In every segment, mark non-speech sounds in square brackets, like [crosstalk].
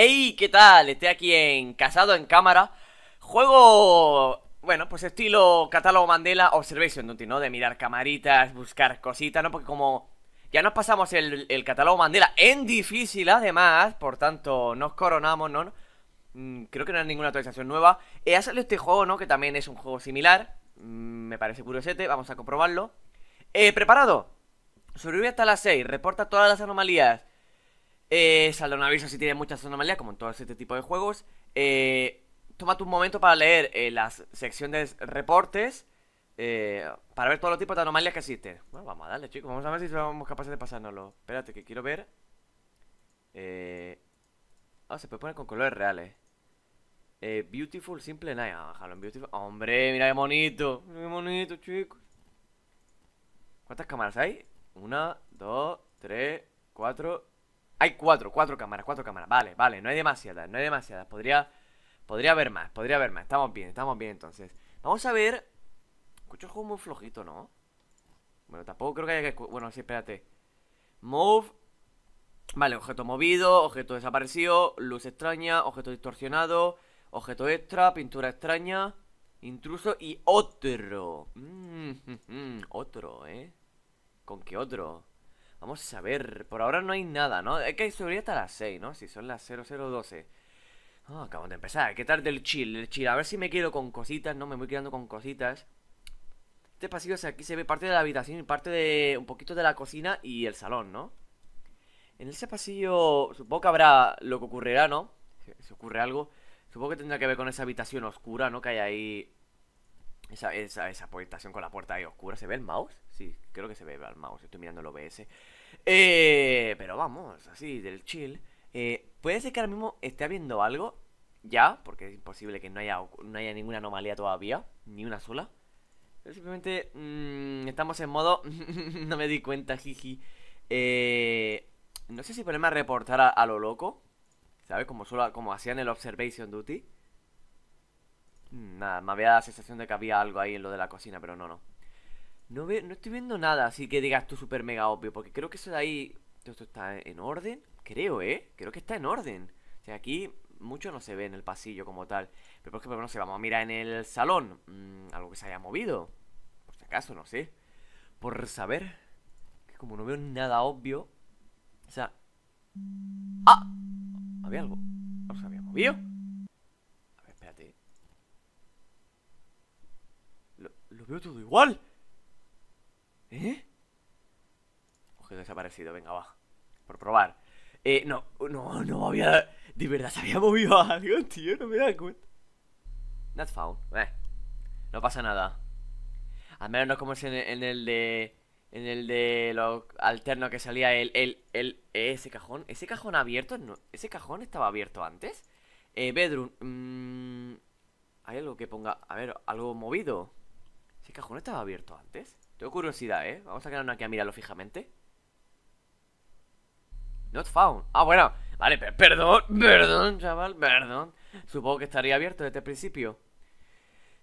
Hey, ¿qué tal? Estoy aquí en Casado en Cámara. Juego, bueno, pues estilo catálogo Mandela Observation Duty, ¿no? De mirar camaritas, buscar cositas, ¿no? Porque como ya nos pasamos el, catálogo Mandela en difícil, además, por tanto, nos coronamos, ¿no? Mm, creo que no hay ninguna actualización nueva. Eh, ha salido este juego, ¿no? Que también es un juego similar. Mm, me parece curiosete, vamos a comprobarlo. Eh, ¿Preparado? Sobrevive hasta las 6, reporta todas las anomalías. Eh, saldrá un aviso si tiene muchas anomalías, como en todo este tipo de juegos. Eh, tómate un momento para leer eh, las secciones reportes. Eh, para ver todos los tipos de anomalías que existen. Bueno, vamos a darle, chicos. Vamos a ver si somos capaces de pasárnoslo. Espérate, que quiero ver. Eh... Ah, se puede poner con colores reales. Eh, beautiful, simple nada, Ah, en Beautiful. Hombre, mira qué bonito. Mira qué bonito, chicos. ¿Cuántas cámaras hay? Una, dos, tres, cuatro, hay cuatro, cuatro cámaras, cuatro cámaras. Vale, vale, no hay demasiadas, no hay demasiadas. Podría, podría haber más, podría haber más. Estamos bien, estamos bien entonces. Vamos a ver... Escucho el juego muy flojito, ¿no? Bueno, tampoco creo que haya que... Bueno, sí, espérate. Move. Vale, objeto movido, objeto desaparecido, luz extraña, objeto distorsionado, objeto extra, pintura extraña, intruso y otro. Mm, [laughs] otro, ¿eh? ¿Con qué otro? Vamos a ver, por ahora no hay nada, ¿no? Es que hay seguridad hasta las 6, ¿no? Si son las 0012. Oh, acabo de empezar. ¿Qué tal del chill? El chill. A ver si me quedo con cositas, ¿no? Me voy quedando con cositas. Este pasillo, o sea, aquí se ve parte de la habitación y parte de un poquito de la cocina y el salón, ¿no? En ese pasillo supongo que habrá lo que ocurrirá, ¿no? si ocurre algo, supongo que tendrá que ver con esa habitación oscura, ¿no? Que hay ahí esa, esa, esa con la puerta ahí oscura. ¿Se ve el mouse? Sí, creo que se ve el mouse. Estoy mirando el OBS. Eh, pero vamos, así, del chill. Eh, puede ser que ahora mismo esté habiendo algo. Ya, porque es imposible que no haya, no haya ninguna anomalía todavía. Ni una sola. Pero simplemente mm, estamos en modo... [laughs] no me di cuenta, jiji. Eh, no sé si ponerme a reportar a, lo loco. ¿Sabes? Como, solo, como hacían el Observation Duty. Nada, me había dado la sensación de que había algo ahí en lo de la cocina, pero no, no. No, no estoy viendo nada así que digas tú súper mega obvio, porque creo que eso de ahí... Esto está en orden, creo, ¿eh? Creo que está en orden. O sea, aquí mucho no se ve en el pasillo como tal. Pero por ejemplo, no sé, vamos a mirar en el salón. Mm, algo que se haya movido. Por si acaso, no sé. Por saber. Que como no veo nada obvio. O sea... ¡Ah! Había algo. Algo se había movido? veo todo igual. ¿Eh? Ojo desaparecido, venga, va. Por probar. Eh, no, no, no había... De verdad se había movido [laughs] algo, tío, no me da cuenta. Not found. Eh. No pasa nada. Al menos no es como si en, el de... En el de lo alterno que salía el, el, el, ese cajón. ¿Ese cajón abierto? ¿Ese cajón estaba abierto antes? Eh, bedroom. Mm, ¿Hay algo que ponga. A ver, algo movido? ¿Qué cajón estaba abierto antes? Tengo curiosidad, ¿eh? Vamos a quedarnos aquí a mirarlo fijamente. Not found. Ah, bueno. Vale, perdón, [laughs] perdón, chaval, perdón. Supongo que estaría abierto desde el principio.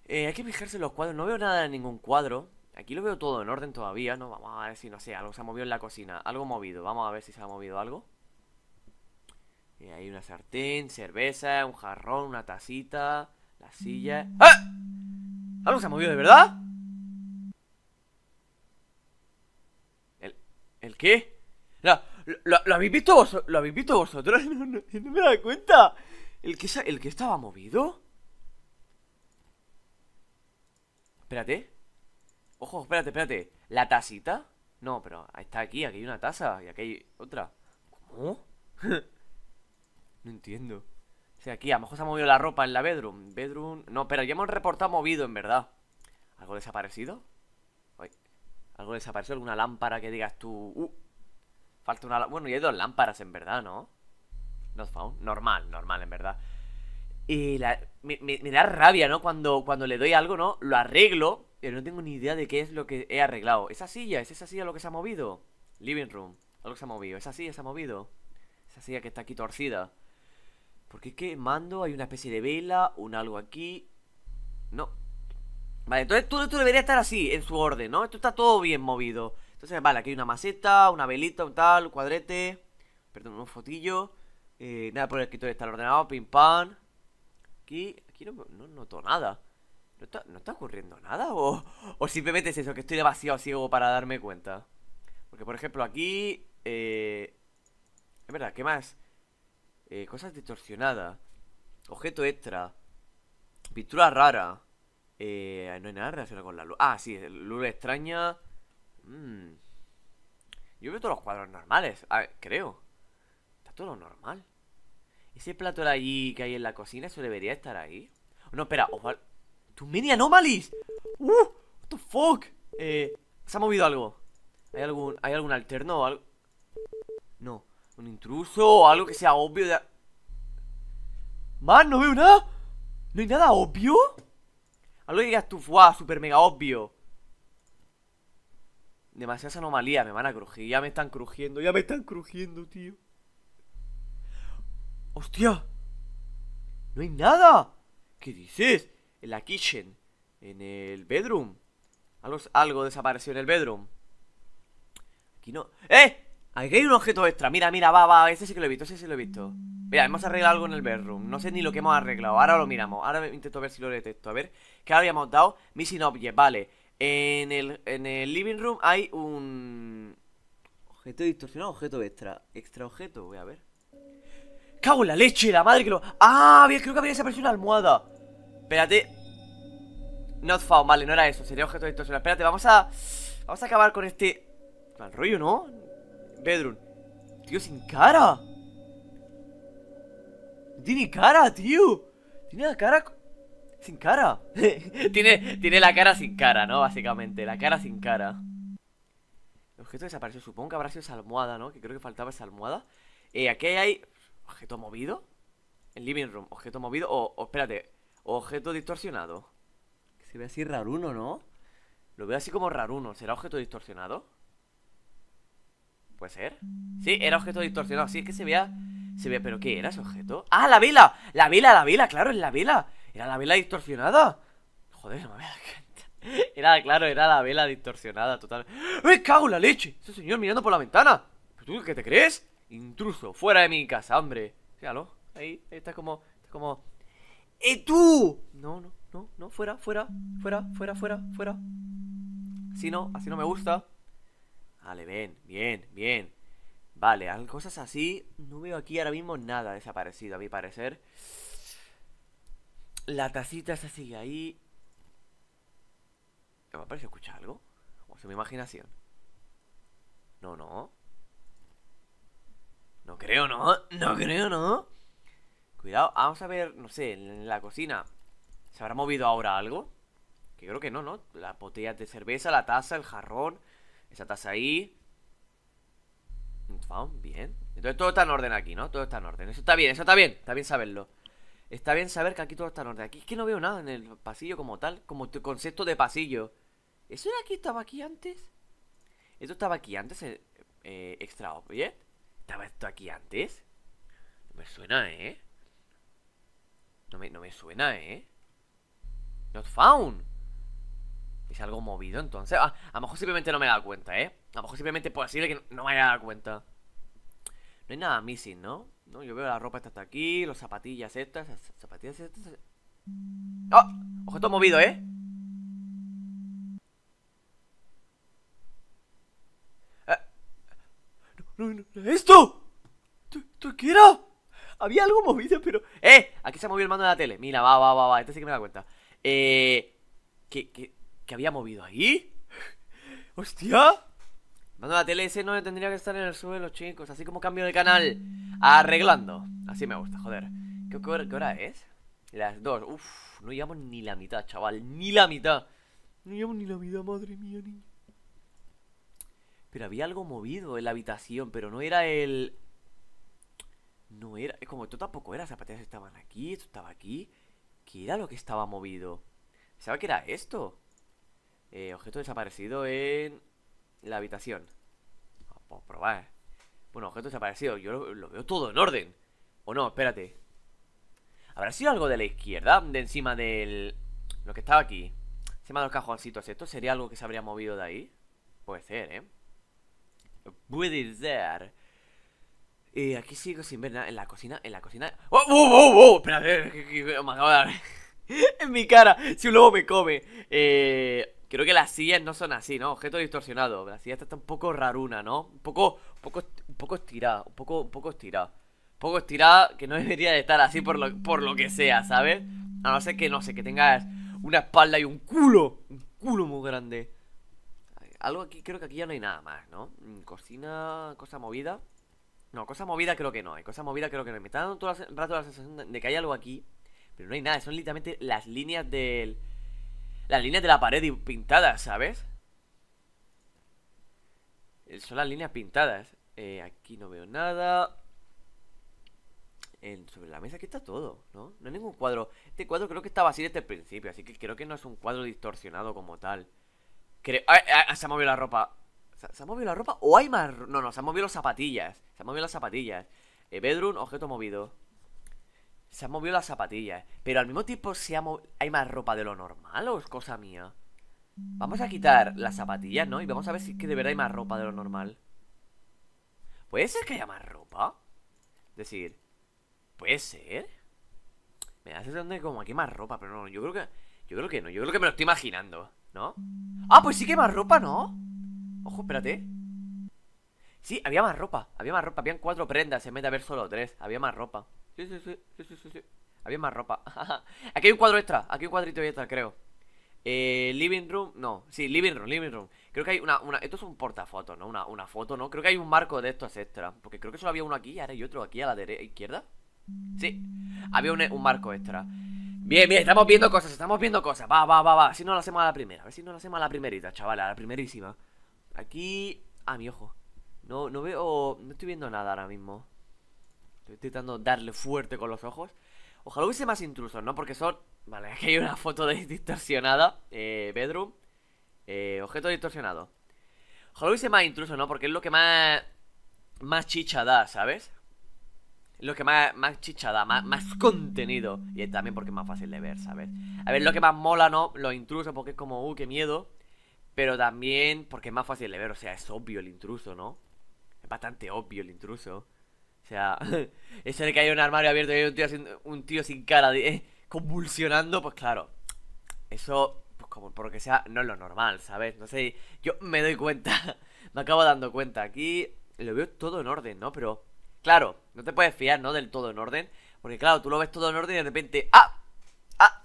Eh, hay que fijarse en los cuadros. No veo nada en ningún cuadro. Aquí lo veo todo en orden todavía, ¿no? Vamos a ver si, no sé, algo se ha movido en la cocina. Algo movido. Vamos a ver si se ha movido algo. y eh, hay una sartén, cerveza, un jarrón, una tacita, la silla... ¡Ah! ¿Algo se ha movido de verdad? ¿El qué? ¿Lo habéis visto, ¿lo habéis vosotros? [laughs] no, no, me da cuenta. ¿El que, ¿El que estaba movido? Espérate. Ojo, espérate, espérate. ¿La tacita? No, pero está aquí, aquí hay una taza y aquí hay otra. ¿Cómo? [laughs] no entiendo. O sea, aquí a lo mejor se ha movido la ropa en la bedroom. Bedroom. No, pero ya hemos reportado movido, en verdad. ¿Algo desaparecido? Algo desapareció, alguna lámpara que digas tú. Uh, falta una. Bueno, y hay dos lámparas en verdad, ¿no? Not found. Normal, normal, en verdad. Y la... me, da rabia, ¿no? Cuando, cuando le doy algo, ¿no? Lo arreglo, pero no tengo ni idea de qué es lo que he arreglado. ¿Esa silla? ¿Es esa silla lo que se ha movido? Living room. Algo que se ha movido. ¿Esa silla se ha movido? Esa silla que está aquí torcida. Porque es que mando, hay una especie de vela, un algo aquí. No, Vale, entonces todo esto debería estar así, en su orden, ¿no? Esto está todo bien movido. Entonces, vale, aquí hay una maceta, una velita, un tal, un cuadrete. Perdón, un fotillo. Eh, nada, por el escritorio está ordenado, pim pam. Aquí, aquí no, noto nada. ¿No está, ocurriendo nada? ¿O, simplemente es eso, que estoy demasiado ciego para darme cuenta? Porque, por ejemplo, aquí... Eh, es verdad, ¿qué más? Eh, cosas distorsionadas. Objeto extra. Pintura rara. Eh, no hay nada relacionado con la luz. Ah, sí, luz extraña. Mmm Yo veo todos los cuadros normales, creo. Está todo lo normal. Ese plato de allí que hay en la cocina, eso debería estar ahí. No, espera, ojalá. ¡Tus mini anomalies! ¡Uh! ¡What the fuck! Eh, se ha movido algo. ¿Hay algún, ¿hay algún alterno o algo? No, un intruso o algo que sea obvio ¡Man, no veo nada! ¿No hay nada obvio? Algo que digas tú, fuá, super mega obvio. Demasiadas anomalías, me van a crujir. Ya me están crujiendo, ya me están crujiendo, tío. ¡Hostia! ¡No hay nada! ¿Qué dices? En la kitchen. En el bedroom. Algo, algo desapareció en el bedroom. Aquí no. ¡Eh! Aquí hay un objeto extra. Mira, mira, va, va. ese sí que lo he visto, ese sí lo he visto. Mira, hemos arreglado algo en el bedroom. No sé ni lo que hemos arreglado. Ahora lo miramos. Ahora intento ver si lo detecto. A ver, ¿qué habíamos dado? Missing Object, vale. En el, en el living room hay un... Objeto distorsionado, objeto extra. Extra objeto, voy a ver. ¡Cago en la leche! ¡La madre que lo... ¡Ah! Creo que había desaparecido una almohada. Espérate. Not found, vale, no era eso. Sería objeto distorsionado. Espérate, vamos a... Vamos a acabar con este... Mal rollo, ¿no? Bedroom. Tío, sin cara. Tiene cara, tío. Tiene la cara sin cara. [laughs] tiene, tiene la cara sin cara, ¿no? Básicamente, la cara sin cara. El objeto desapareció. Supongo que habrá sido esa almohada, ¿no? Que creo que faltaba esa almohada. Eh, aquí hay objeto movido. El living room, objeto movido. O, espérate, objeto distorsionado. se ve así uno ¿no? Lo veo así como raro raruno. ¿Será objeto distorsionado? ¿Puede ser? Sí, era objeto distorsionado. Sí, es que se veía. Se veía, pero ¿qué era ese objeto? ¡Ah, la vela! ¡La vela, la vela! ¡Claro, es la vela! ¡Era la vela distorsionada! Joder, no me había [laughs] Era, claro, era la vela distorsionada, total. ¡Eh, cago en la leche! Ese señor mirando por la ventana. ¿Tú qué te crees? Intruso, fuera de mi casa, hombre. Fíjalo, ahí, ahí está como. Está como. ¡Eh, tú! No, no, no, no, fuera, fuera, fuera, fuera, fuera, fuera. Así no, así no me gusta. Vale, bien, bien, bien. Vale, cosas así. No veo aquí ahora mismo nada desaparecido, a mi parecer. La tacita se sigue ahí. ¿Me parece escuchar algo? ¿O es mi imaginación? No, no. No creo, no. No creo, no. Cuidado, vamos a ver, no sé, en la cocina. ¿Se habrá movido ahora algo? Que creo que no, ¿no? La botella de cerveza, la taza, el jarrón. Esa tasa ahí. found, Bien. Entonces todo está en orden aquí, ¿no? Todo está en orden. Eso está bien, eso está bien. Está bien saberlo. Está bien saber que aquí todo está en orden. Aquí es que no veo nada en el pasillo como tal, como concepto de pasillo. ¿Eso de aquí? ¿Estaba aquí antes? ¿Esto estaba aquí antes? Eh, eh, extra ¿Estaba esto aquí antes? No me suena, ¿eh? No me, no me suena, ¿eh? Not found. Es algo movido, entonces. Ah, a lo mejor simplemente no me he dado cuenta, ¿eh? A lo mejor simplemente es posible que no me haya dado cuenta. No hay nada missing, ¿no? No, yo veo la ropa esta hasta aquí, los zapatillas estas, zapatillas estas. ¡Oh! ¡Ah! Objeto movido, ¿eh? eh no, no, no, ¡Esto! ¿Tú, ¿Tú qué era? Había algo movido, pero... ¡Eh! Aquí se ha movido el mando de la tele Mira, va, va, va, va Este sí que me da cuenta Eh... ¿Qué, qué, que había movido ahí. [laughs] ¡Hostia! Mando la tele ese no tendría que estar en el suelo, chicos. Así como cambio de canal. Arreglando. Así me gusta, joder. ¿Qué, hora es? Las dos. Uf, no llevamos ni la mitad, chaval. Ni la mitad. No llevamos ni la mitad, madre mía, niño. Pero había algo movido en la habitación, pero no era el... No era... Es como, esto tampoco era zapatillas estaban aquí, esto estaba aquí. ¿Qué era lo que estaba movido? Pensaba que era esto. Eh, objeto desaparecido en la habitación. Vamos ah, pues, a probar. Bueno, objeto desaparecido. Yo lo, veo todo en orden. O no, espérate. ¿Habrá sido algo de la izquierda? De encima del... Lo que estaba aquí. Encima de los cajoncitos. ¿Esto sería algo que se habría movido de ahí? Puede ser, ¿eh? Puede ser. Y eh, aquí sigo sin ver nada. En la cocina, en la cocina. ¡Oh, oh, oh, oh! Espérate, me acabo de dar. [laughs] en mi cara, si un lobo me come. Eh, Creo que las sillas no son así, ¿no? Objeto distorsionado. La silla está un poco raruna, ¿no? Un poco, un poco, un poco estirada, un poco, un poco estirada. Un poco estirada que no debería de estar así por lo, por lo que sea, ¿sabes? A no ser que, no sé, que tengas una espalda y un culo. Un culo muy grande. Algo aquí, creo que aquí ya no hay nada más, ¿no? Mm, cocina, cosa movida. No, cosa movida creo que no hay. Cosa movida creo que no hay. Me está dando todo el rato la sensación de que hay algo aquí. Pero no hay nada, son literalmente las líneas del las líneas de la pared pintadas, ¿sabes? Eh, son las líneas pintadas. Eh, aquí no veo nada. sobre la mesa aquí está todo, ¿no? No hay ningún cuadro. Este cuadro creo que estaba así desde el principio, así que creo que no es un cuadro distorsionado como tal. Ah, ah, ah, se ha movido la ropa. ¿Se, ha movido la ropa? ¿O hay más? No, no, se han movido las zapatillas. Se han movido las zapatillas. Eh, bedroom, objeto movido se han movido las zapatillas, ¿eh? pero al mismo tiempo se ha hay más ropa de lo normal o es cosa mía. Vamos a quitar las zapatillas, ¿no? Y vamos a ver si que de verdad hay más ropa de lo normal. ¿Puede ser que haya más ropa? Es decir, ¿puede ser? Me hace donde como aquí hay más ropa, pero no, yo creo que... Yo creo que no, yo creo que me lo estoy imaginando, ¿no? ¡Ah, pues sí que hay más ropa, ¿no? Ojo, espérate. Sí, había más ropa, había más ropa, habían cuatro prendas en vez de haber solo tres, había más ropa. Sí, sí, sí, sí, sí, sí. Había más ropa. [laughs] aquí hay un cuadro extra, aquí hay un cuadrito extra, creo. Eh, living room, no, sí, living room, living room. Creo que hay una, esto es un portafoto, ¿no? Una, foto, ¿no? Creo que hay un marco de estos extra. Porque creo que solo había uno aquí y ahora hay otro aquí a la derecha, izquierda. Sí, había un, marco extra. Bien, bien, estamos viendo cosas, estamos viendo cosas. Va, va, va, va. Si no lo hacemos a la primera, a ver si no lo hacemos a la primerita, chavales a la primerísima. Aquí. Ah, mi ojo. No, no veo. No estoy viendo nada ahora mismo. Estoy intentando darle fuerte con los ojos. Ojalá hubiese más intrusos, ¿no? Porque son... Vale, [laughs] aquí hay una foto de distorsionada. Eh, bedroom. Eh, objeto distorsionado. Ojalá hubiese más intrusos, ¿no? Porque es lo que más... Más chicha da, ¿sabes? Es lo que más, más chicha da, más, más contenido. Y también porque es más fácil de ver, ¿sabes? A ver, lo que más mola, ¿no? Los intrusos, porque es como, uh, qué miedo. Pero también porque es más fácil de ver, o sea, es obvio el intruso, ¿no? Es bastante obvio el intruso. O sea, [laughs] eso de que hay un armario abierto y hay un tío, un tío sin cara, eh, convulsionando, pues claro. Eso, pues como por lo que sea, no es lo normal, ¿sabes? No sé, yo me doy cuenta, [laughs] me acabo dando cuenta. Aquí lo veo todo en orden, ¿no? Pero, claro, no te puedes fiar, ¿no? Del todo en orden. Porque claro, tú lo ves todo en orden y de repente, ¡ah! ¡ah!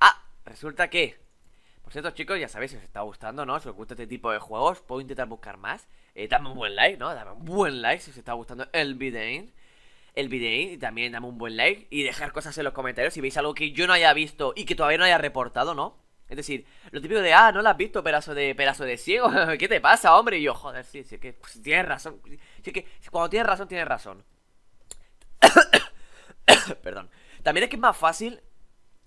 ¡ah! Resulta que por cierto, chicos, ya sabéis, si os está gustando, ¿no? Si os gusta este tipo de juegos, puedo intentar buscar más. Eh, dame un buen like, ¿no? Dame un buen like si os está gustando el video. El video y también dame un buen like y dejar cosas en los comentarios si veis algo que yo no haya visto y que todavía no haya reportado, ¿no? Es decir, lo típico de, ah, no lo has visto, pedazo de pedazo de ciego, [laughs] ¿qué te pasa, hombre? Y yo, joder, sí, sí, que tiene pues, tienes razón. Sí, que cuando tienes razón, tienes razón. [coughs] Perdón. También es que es más fácil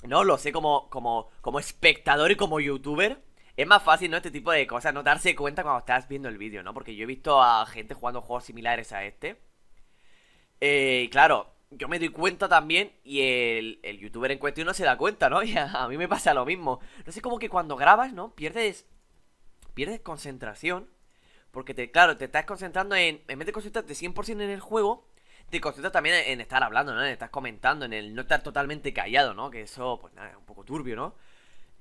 ¿no? Lo sé como, como, como espectador y como youtuber. Es más fácil, ¿no? Este tipo de cosas, no darse cuenta cuando estás viendo el vídeo, ¿no? Porque yo he visto a gente jugando juegos similares a este. Eh, y claro, yo me doy cuenta también y el, el youtuber en cuestión no se da cuenta, ¿no? [laughs] Y a, mí me pasa lo mismo. No sé, como que cuando grabas, ¿no? Pierdes, pierdes concentración. Porque, te, claro, te estás concentrando en... En vez de concentrarte 100% en el juego, te concentras también en estar hablando, ¿no? En estar comentando, en el no estar totalmente callado, ¿no? Que eso, pues nada, es un poco turbio, ¿no?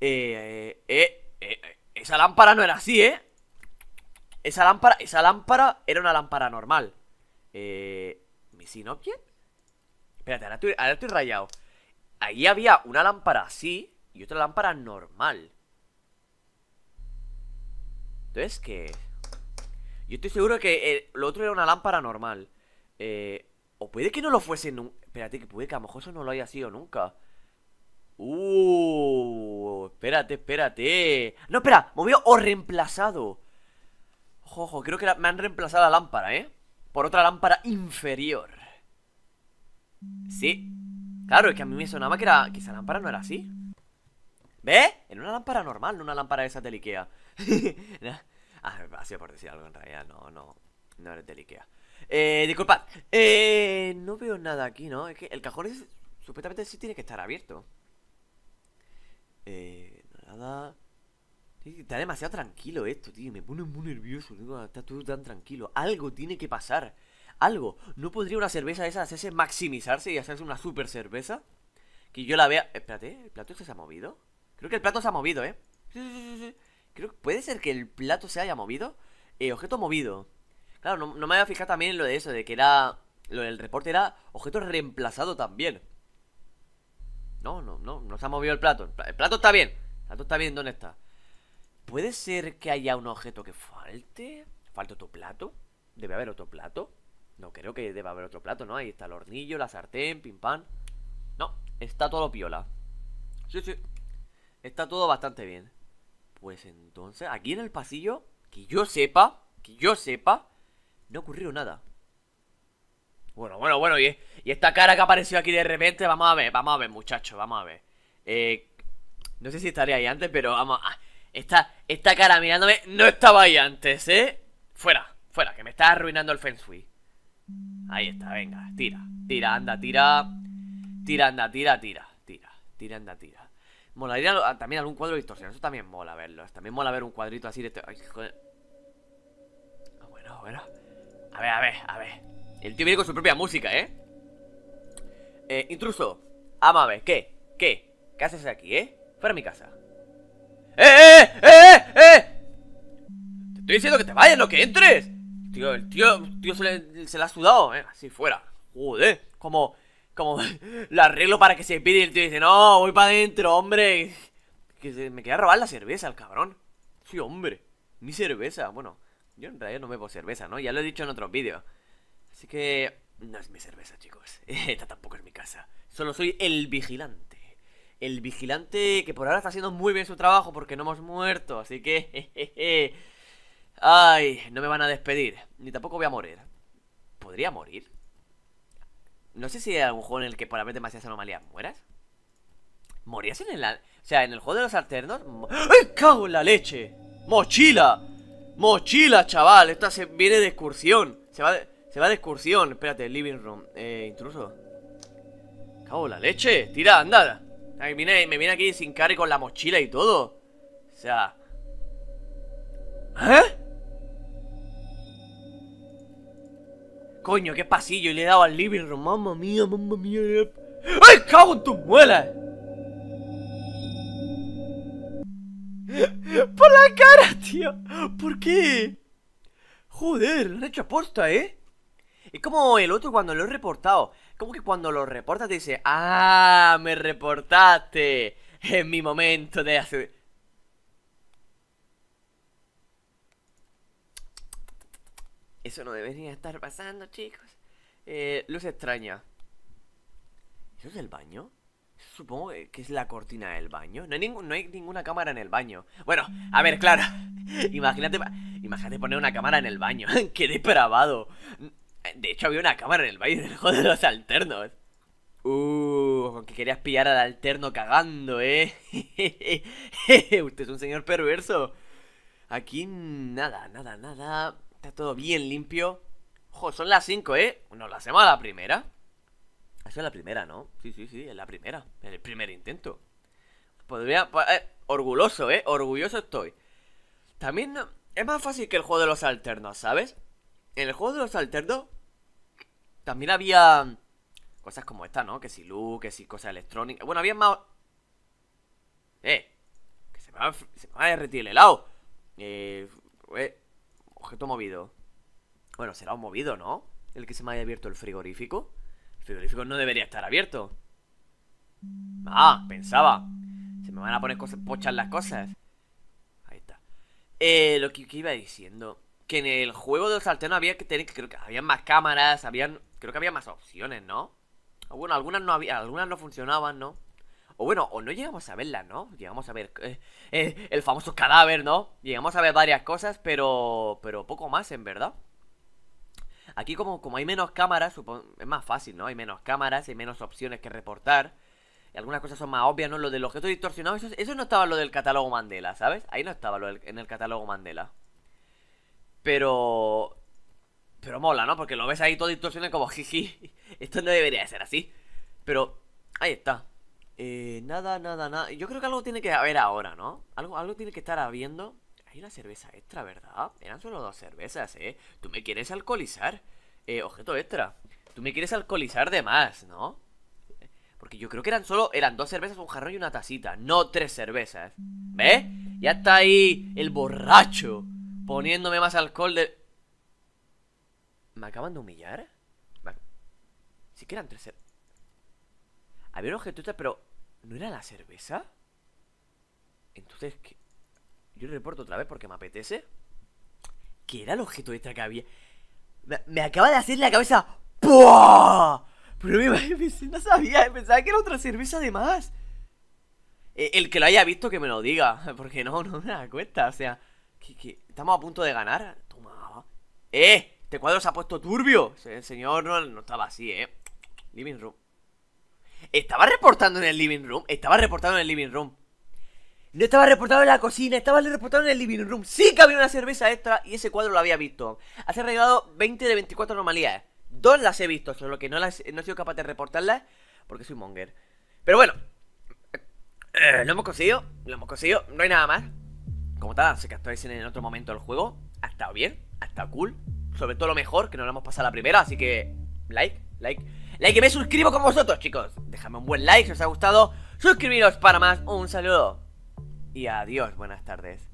Eh, eh, eh, eh esa lámpara no era así, ¿eh? Esa lámpara, esa lámpara era una lámpara normal. Eh, ¿mi Espérate, ahora estoy, rayado. Ahí había una lámpara así y otra lámpara normal. Entonces, que, Yo estoy seguro que eh, lo otro era una lámpara normal. Eh, o puede que no lo fuese nunca. Espérate, que puede que a lo mejor eso no lo haya sido nunca. Uh, espérate, espérate. No, espera, Movió o reemplazado. Ojo, creo que me han reemplazado la lámpara, ¿eh? Por otra lámpara inferior. Sí. Claro, es que a mí me sonaba que era. que esa lámpara no era así. ve Era una lámpara normal, no una lámpara de esa de Ikea. [laughs] ah, ha sido por decir algo en realidad, no, no. No era de Ikea. Eh, disculpad. Eh, no veo nada aquí, ¿no? Es que el cajón es, supuestamente sí tiene que estar abierto. Eh, nada. Está demasiado tranquilo esto, tío. Me pone muy nervioso. Está todo tan tranquilo. Algo tiene que pasar. Algo. ¿No podría una cerveza esa hacerse maximizarse y hacerse una super cerveza? Que yo la vea. Espérate, ¿el plato este se ha movido? Creo que el plato se ha movido, ¿eh? sí, sí, sí. Creo que puede ser que el plato se haya movido. Eh, objeto movido. Claro, no, me había fijado también en lo de eso, de que era. Lo del reporte era objeto reemplazado también. No, no, no, no se ha movido el plato. El plato está bien. El plato está bien, ¿dónde está? ¿Puede ser que haya un objeto que falte? ¿Falta otro plato? ¿Debe haber otro plato? No creo que deba haber otro plato, ¿no? Ahí está el hornillo, la sartén, pim pam. No, está todo piola. Sí, sí. Está todo bastante bien. Pues entonces, aquí en el pasillo, que yo sepa, que yo sepa, no ocurrió nada. Bueno, bueno, bueno, y, y esta cara que apareció aquí de repente, vamos a ver, vamos a ver, muchachos, vamos a ver. Eh, no sé si estaría ahí antes, pero vamos a... Ah, esta, esta cara mirándome no estaba ahí antes, ¿eh? Fuera, fuera, que me está arruinando el feng Ahí está, venga, tira, tira, anda, tira. Tira, anda, tira, tira, tira, tira, anda, tira. Molaría ah, también algún cuadro de eso también mola verlo. También mola ver un cuadrito así de... Este, ay, joder. Ah, bueno, bueno. A ver, a ver, a ver. El tío viene con su propia música, ¿eh? Eh, intruso. Amame, ¿qué? ¿Qué? ¿Qué haces aquí, eh? Fuera de mi casa. ¡Eh, ¡Eh, eh, eh, eh! Te estoy diciendo que te vayas, no que entres. Tío, el tío, tío se le, ha sudado, ¿eh? Así fuera. Joder, como, como [laughs] lo arreglo para que se pide y el tío dice, no, voy para adentro, hombre. Que me queda robar la cerveza, el cabrón. Sí, hombre. Mi cerveza, bueno. Yo en realidad no bebo cerveza, ¿no? Ya lo he dicho en otros vídeos. Así que no es mi cerveza, chicos. [laughs] Esta tampoco es mi casa. Solo soy el vigilante. El vigilante que por ahora está haciendo muy bien su trabajo porque no hemos muerto. Así que... [laughs] Ay, no me van a despedir. Ni tampoco voy a morir. ¿Podría morir? No sé si hay algún juego en el que por haber demasiadas anomalías mueras. ¿Morías en el... O sea, en el juego de los alternos... ¡Ay, cago en la leche! ¡Mochila! Mochila, chaval, esta se viene de excursión Se va de, se va de excursión Espérate, living room, eh, intruso Cago la leche Tira, anda me viene, aquí sin cara con la mochila y todo O sea ¿Eh? Coño, qué pasillo, y le he dado al living room Mamma mía, mamma mía ¡Ay, cago en tus muelas! ¡Por la cara, tío! ¿Por qué? Joder, lo han hecho aposta, ¿eh? Es como el otro cuando lo he reportado. Como que cuando lo reportas te dice, ¡Ah! Me reportaste. en mi momento de hacer... Eso no debería estar pasando, chicos. Eh, luz extraña. ¿Eso es el baño? Supongo que es la cortina del baño. No hay, ninguna cámara en el baño. Bueno, a ver, claro. [laughs] imagínate, imagínate poner una cámara en el baño. [laughs] ¡Qué depravado! De hecho, había una cámara en el baño del de los alternos. Uh, Que querías pillar al alterno cagando, ¿eh? [laughs] Usted es un señor perverso. Aquí nada, nada, nada. Está todo bien limpio. Ojo, son las 5, ¿eh? No lo hacemos a la primera. Ha sido la primera, ¿no? Sí, sí, sí, es la primera. El primer intento. Podría. Orguloso, eh, orgulloso, ¿eh? Orgulloso estoy. También es más fácil que el juego de los alternos, ¿sabes? En el juego de los alternos. También había. Mm, cosas como esta, ¿no? Que si luz, que si cosas electrónicas. Bueno, había más. ¡Eh! Que se me va, se a el helado. Eh, eh, Objeto movido. Bueno, será un movido, ¿no? El que se me haya abierto el frigorífico frigorífico no debería estar abierto. Ah, pensaba. Se me van a poner cosas, pochas las cosas. Ahí está. Eh, lo que, iba diciendo. Que en el juego de los saltenos había que tener, creo que había más cámaras, habían, creo que había más opciones, ¿no? bueno, algunas no había, algunas no funcionaban, ¿no? O bueno, o no llegamos a verlas, ¿no? Llegamos a ver eh, eh, el famoso cadáver, ¿no? Llegamos a ver varias cosas, pero, pero poco más, en verdad. Aquí como, como hay menos cámaras, es más fácil, ¿no? Hay menos cámaras, hay menos opciones que reportar. algunas cosas son más obvias, ¿no? Lo del objeto distorsionado, eso, no estaba lo del catálogo Mandela, ¿sabes? Ahí no estaba lo en el catálogo Mandela. Pero... Pero mola, ¿no? Porque lo ves ahí todo distorsionado como, [laughs] jiji, esto no debería ser así. Pero ahí está. Eh, nada, nada, nada. Yo creo que algo tiene que haber ahora, ¿no? Algo, algo tiene que estar habiendo la cerveza extra, ¿verdad? Eran solo dos cervezas, ¿eh? ¿Tú me quieres alcoholizar? Eh, objeto extra. Tú me quieres alcoholizar de más, ¿no? Porque yo creo que eran solo... Eran dos cervezas, un jarrón y una tacita. No tres cervezas. ¿Ves? Ya está ahí el borracho. Poniéndome más alcohol de... ¿Me acaban de humillar? Sí que eran tres cervezas. Había un objeto extra, pero... ¿No era la cerveza? Entonces, ¿qué? yo reporto otra vez porque me apetece. ¿Qué era el objeto extra que había? Me, acaba de hacer la cabeza. ¡Puah! Pero [laughs] me, no sabía, pensaba que era otra cerveza además. E, el, que lo haya visto que me lo diga, [laughs] porque no, no me da cuenta. O sea, que, estamos a punto de ganar. Toma. ¡Eh! Este cuadro se ha puesto turbio. El señor no estaba así, ¿eh? Living room. Estaba reportando en el living room. Estaba reportando en el living room. No estaba reportado en la cocina, estaba reportado en el living room. Sí que había una cerveza extra y ese cuadro lo había visto. Hace arreglado 20 de 24 anomalías. Dos las he visto, solo que no, no he sido capaz de reportarlas porque soy monger. Pero bueno, eh, lo hemos conseguido, lo hemos conseguido, no hay nada más. Como tal, sé se actualicen en otro momento del juego. Ha estado bien, ha estado cool. Sobre todo lo mejor, que no lo hemos pasado la primera, así que like, like. Like me suscribo con vosotros, chicos. Déjame un buen like si os ha gustado. Suscribiros para más. Un saludo y adiós, buenas tardes.